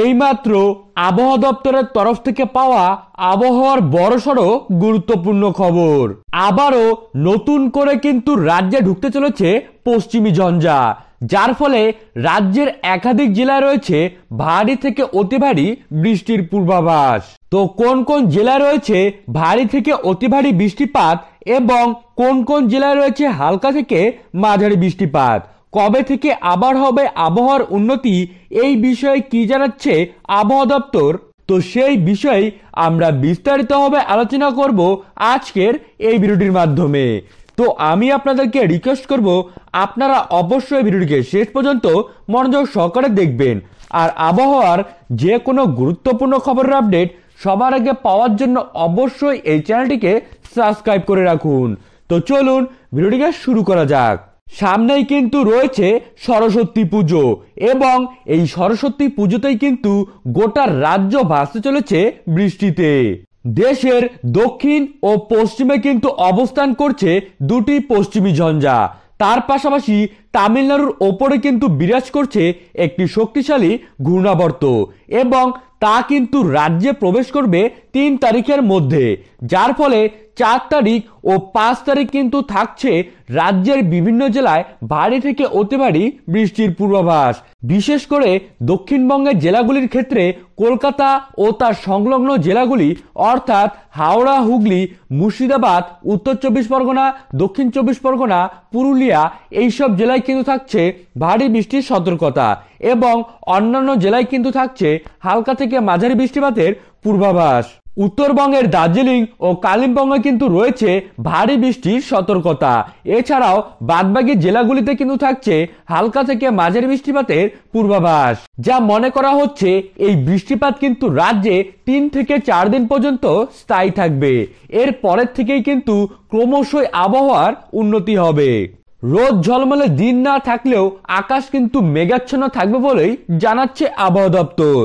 এইমাত্র আবহাওয়া দপ্তরের তরফ থেকে পাওয়া আবহাওয়ার বড়সড় গুরুত্বপূর্ণ খবর আবারও নতুন করে কিন্তু রাজ্যে ঢুকতে চলেছে পশ্চিমী ঝঞ্ঝা যার ফলে রাজ্যের একাধিক জেলায় রয়েছে ভারী থেকে অতি ভারী বৃষ্টির পূর্বাভাস তো কোন কোন জেলায় রয়েছে ভারী থেকে অতি ভারী বৃষ্টিপাত এবং কোন কোন জেলায় রয়েছে হালকা থেকে মাঝারি বৃষ্টিপাত কবে থেকে আবার হবে আবহাওয়ার উন্নতি এই বিষয়ে কি জানাচ্ছে আবহাওয়া দপ্তর তো সেই বিষয়ে আমরা বিস্তারিতভাবে আলোচনা করব আজকের এই ভিডিওটির মাধ্যমে তো আমি আপনাদেরকে রিকোয়েস্ট করব আপনারা অবশ্যই ভিডিওটিকে শেষ পর্যন্ত মনোযোগ সহকারে দেখবেন আর আবহাওয়ার যে কোনো গুরুত্বপূর্ণ খবরের আপডেট সবার আগে পাওয়ার জন্য অবশ্যই এই চ্যানেলটিকে সাবস্ক্রাইব করে রাখুন তো চলুন ভিডিওটিকে শুরু করা যাক সামনেই কিন্তু রয়েছে সরস্বতী পুজো এবং এই সরস্বতী পুজোতেই কিন্তু গোটা রাজ্য ভাসতে চলেছে বৃষ্টিতে দেশের দক্ষিণ ও পশ্চিমে কিন্তু অবস্থান করছে দুটি পশ্চিমী ঝঞ্ঝা তার পাশাপাশি তামিলনাড়ুর ওপরে কিন্তু বিরাজ করছে একটি শক্তিশালী ঘূর্ণাবর্ত এবং তা কিন্তু রাজ্যে প্রবেশ করবে তিন তারিখের মধ্যে যার ফলে চার তারিখ ও পাঁচ তারিখ কিন্তু থাকছে রাজ্যের বিভিন্ন জেলায় ভারী থেকে অতি ভারী বৃষ্টির পূর্বাভাস বিশেষ করে দক্ষিণবঙ্গের জেলাগুলির ক্ষেত্রে কলকাতা ও তার সংলগ্ন জেলাগুলি অর্থাৎ হাওড়া হুগলি মুর্শিদাবাদ উত্তর চব্বিশ পরগনা দক্ষিণ চব্বিশ পরগনা পুরুলিয়া এইসব জেলায় জেলায় কিন্তু থাকছে ভারী বৃষ্টির সতর্কতা এবং অন্যান্য জেলায় কিন্তু থাকছে হালকা থেকে মাঝারি বৃষ্টিপাতের পূর্বাভাস উত্তরবঙ্গের দার্জিলিং ও কালিম্পংয়ে কিন্তু রয়েছে ভারী বৃষ্টির সতর্কতা এছাড়াও বাদবাকি জেলাগুলিতে কিন্তু থাকছে হালকা থেকে মাঝারি বৃষ্টিপাতের পূর্বাভাস যা মনে করা হচ্ছে এই বৃষ্টিপাত কিন্তু রাজ্যে তিন থেকে চার দিন পর্যন্ত স্থায়ী থাকবে এর পরের থেকেই কিন্তু ক্রমশই আবহাওয়ার উন্নতি হবে রোদ ঝলমলে দিন না থাকলেও আকাশ কিন্তু মেঘাচ্ছন্ন থাকবে বলেই জানাচ্ছে আবহাওয়া দপ্তর